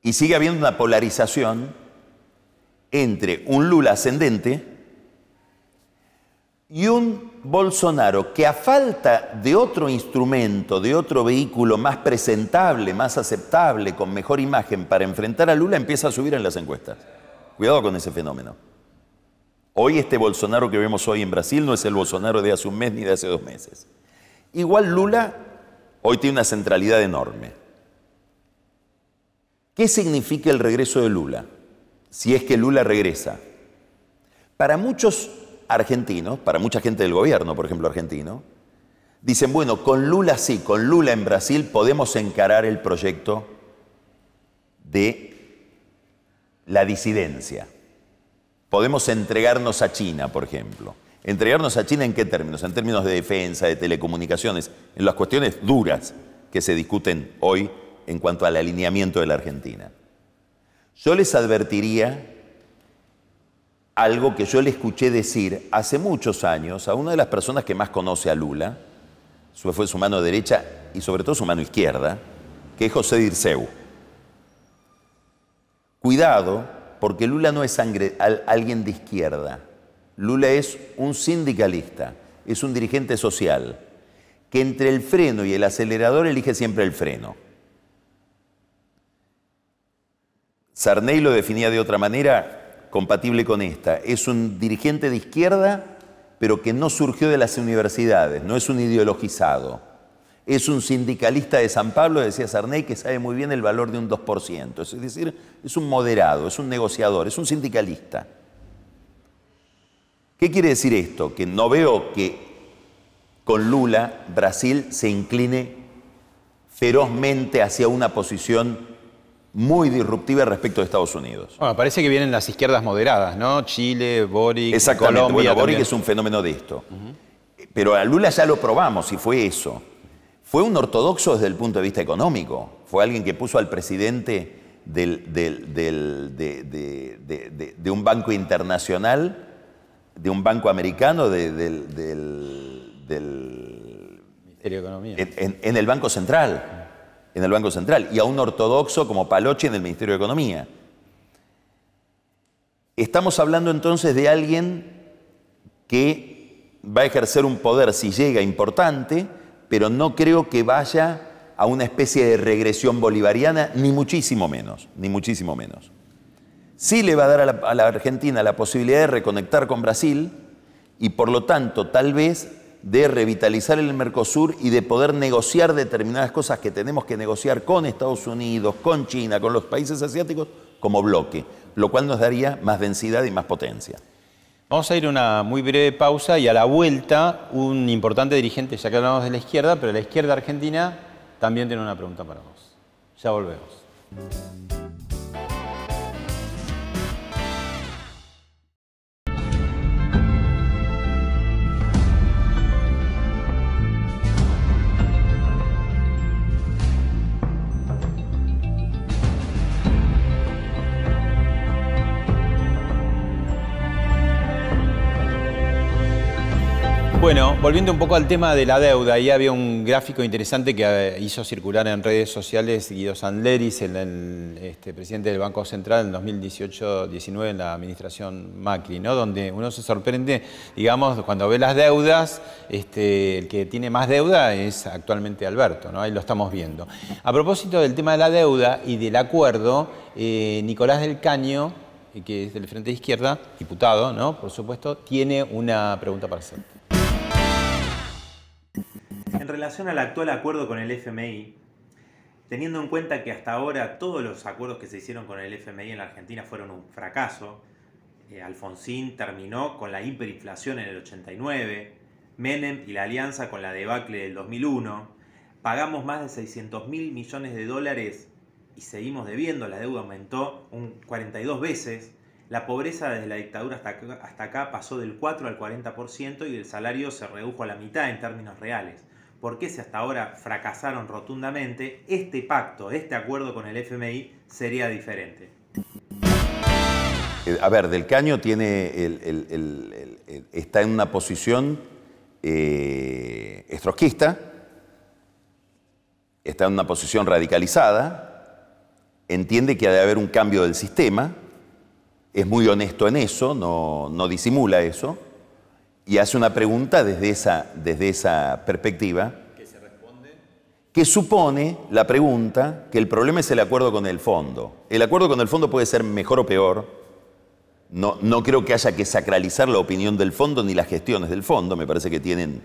S2: Y sigue habiendo una polarización entre un Lula ascendente y un Bolsonaro que a falta de otro instrumento, de otro vehículo más presentable, más aceptable, con mejor imagen para enfrentar a Lula, empieza a subir en las encuestas. Cuidado con ese fenómeno. Hoy este Bolsonaro que vemos hoy en Brasil no es el Bolsonaro de hace un mes ni de hace dos meses. Igual Lula hoy tiene una centralidad enorme. ¿Qué significa el regreso de Lula? Si es que Lula regresa. Para muchos argentinos, para mucha gente del gobierno, por ejemplo, argentino, dicen, bueno, con Lula sí, con Lula en Brasil podemos encarar el proyecto de la disidencia. Podemos entregarnos a China, por ejemplo. ¿Entregarnos a China en qué términos? En términos de defensa, de telecomunicaciones, en las cuestiones duras que se discuten hoy en cuanto al alineamiento de la Argentina. Yo les advertiría algo que yo le escuché decir hace muchos años a una de las personas que más conoce a Lula, fue su mano derecha y sobre todo su mano izquierda, que es José Dirceu. Cuidado, porque Lula no es sangre, alguien de izquierda. Lula es un sindicalista, es un dirigente social, que entre el freno y el acelerador elige siempre el freno. Sarney lo definía de otra manera compatible con esta. Es un dirigente de izquierda, pero que no surgió de las universidades, no es un ideologizado. Es un sindicalista de San Pablo, decía Sarney, que sabe muy bien el valor de un 2%. Es decir, es un moderado, es un negociador, es un sindicalista. ¿Qué quiere decir esto? Que no veo que con Lula Brasil se incline ferozmente hacia una posición muy disruptiva respecto de Estados Unidos.
S1: Bueno, parece que vienen las izquierdas moderadas, ¿no? Chile, Boric, esa Colombia. Boric es un
S2: fenómeno de esto. Pero a Lula ya lo probamos y fue eso. Fue un ortodoxo desde el punto de vista económico. Fue alguien que puso al presidente de, un banco internacional, de un banco americano, del... Ministerio de Economía. en el Banco Central en el Banco Central y a un ortodoxo como Paloche en el Ministerio de Economía. Estamos hablando entonces de alguien que va a ejercer un poder, si llega, importante, pero no creo que vaya a una especie de regresión bolivariana, ni muchísimo menos, ni muchísimo menos. Sí le va a dar a la Argentina la posibilidad de reconectar con Brasil y por lo tanto tal vez de revitalizar el Mercosur y de poder negociar determinadas cosas que tenemos que negociar con Estados Unidos, con China, con los países asiáticos, como bloque, lo cual nos daría más densidad y más potencia.
S1: Vamos a ir a una muy breve pausa y a la vuelta un importante dirigente, ya que hablamos de la izquierda, pero la izquierda argentina también tiene una pregunta para vos. Ya volvemos. Volviendo un poco al tema de la deuda, ahí había un gráfico interesante que eh, hizo circular en redes sociales Guido Sandleris, el, este, presidente del Banco Central en 2018-19 en la administración Macri, ¿no? donde uno se sorprende, digamos, cuando ve las deudas, este, el que tiene más deuda es actualmente Alberto, ¿no? ahí lo estamos viendo. A propósito del tema de la deuda y del acuerdo, eh, Nicolás del Caño, eh, que es del Frente de Izquierda, diputado, ¿no? por supuesto, tiene una pregunta para hacer. En relación al actual acuerdo con el FMI, teniendo en cuenta que hasta ahora todos los acuerdos que se hicieron con el FMI en la Argentina fueron un fracaso, eh, Alfonsín terminó con la hiperinflación en el 89, Menem y la alianza con la debacle del 2001, pagamos más de 600 mil millones de dólares y seguimos debiendo, la deuda aumentó un 42 veces, la pobreza desde la dictadura hasta hasta acá pasó del 4 al 40% y el salario se redujo a la mitad en términos reales por qué si hasta ahora fracasaron rotundamente, este pacto, este acuerdo con el FMI sería diferente.
S2: Eh, a ver, Del Caño tiene está en una posición eh, estrosquista, está en una posición radicalizada, entiende que ha de haber un cambio del sistema, es muy honesto en eso, no disimula eso y hace una pregunta desde esa, desde esa perspectiva. se responde? Que supone la pregunta que el problema es el acuerdo con el fondo. El acuerdo con el fondo puede ser mejor o peor. No, no creo que haya que sacralizar la opinión del fondo ni las gestiones del fondo. Me parece que tienen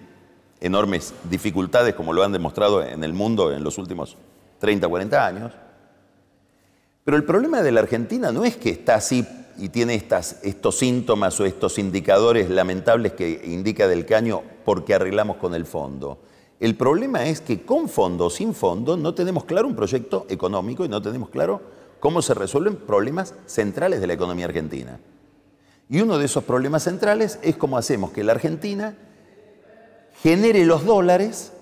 S2: enormes dificultades, como lo han demostrado en el mundo en los últimos 30, 40 años. Pero el problema de la Argentina no es que está así y tiene estos síntomas o estos indicadores lamentables que indica del caño porque arreglamos con el fondo. El problema es que con fondo o sin fondo no tenemos claro un proyecto económico y no tenemos claro cómo se resuelven problemas centrales de la economía argentina. Y uno de esos problemas centrales es cómo hacemos que la Argentina genere los dólares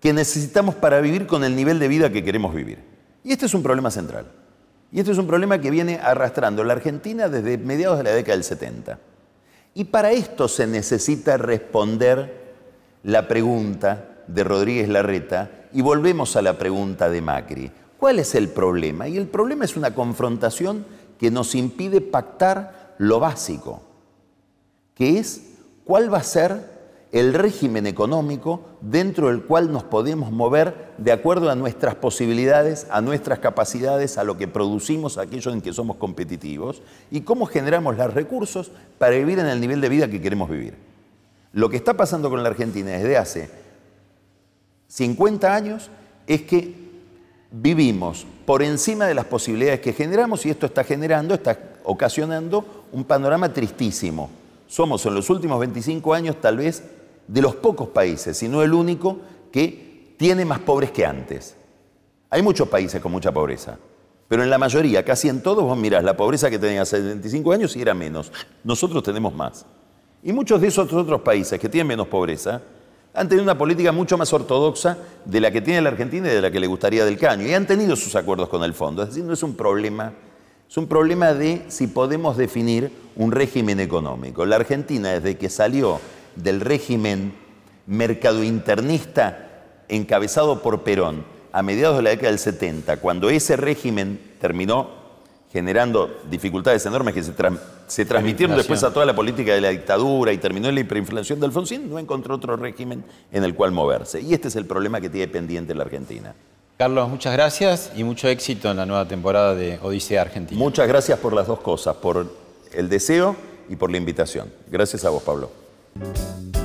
S2: que necesitamos para vivir con el nivel de vida que queremos vivir. Y este es un problema central. Y este es un problema que viene arrastrando la Argentina desde mediados de la década del 70. Y para esto se necesita responder la pregunta de Rodríguez Larreta y volvemos a la pregunta de Macri. ¿Cuál es el problema? Y el problema es una confrontación que nos impide pactar lo básico, que es cuál va a ser el régimen económico dentro del cual nos podemos mover de acuerdo a nuestras posibilidades, a nuestras capacidades, a lo que producimos, a aquello en que somos competitivos, y cómo generamos los recursos para vivir en el nivel de vida que queremos vivir. Lo que está pasando con la Argentina desde hace 50 años es que vivimos por encima de las posibilidades que generamos y esto está generando, está ocasionando un panorama tristísimo. Somos en los últimos 25 años tal vez de los pocos países, si no el único, que tiene más pobres que antes. Hay muchos países con mucha pobreza, pero en la mayoría, casi en todos, vos mirás la pobreza que tenía hace 75 años y era menos. Nosotros tenemos más. Y muchos de esos otros países que tienen menos pobreza han tenido una política mucho más ortodoxa de la que tiene la Argentina y de la que le gustaría del caño. Y han tenido sus acuerdos con el fondo. Es decir, no es un problema es un problema de si podemos definir un régimen económico. La Argentina, desde que salió del régimen mercadointernista encabezado por Perón a mediados de la década del 70, cuando ese régimen terminó generando dificultades enormes que se, transmitieron después a toda la política de la dictadura y terminó en la hiperinflación de Alfonsín, no encontró otro régimen en el cual moverse. Y este es el problema que tiene pendiente la Argentina.
S1: Carlos, muchas gracias y mucho
S2: éxito en la nueva temporada de Odisea Argentina. Muchas gracias por las dos cosas, por el deseo y por la invitación. Gracias a vos, Pablo. Música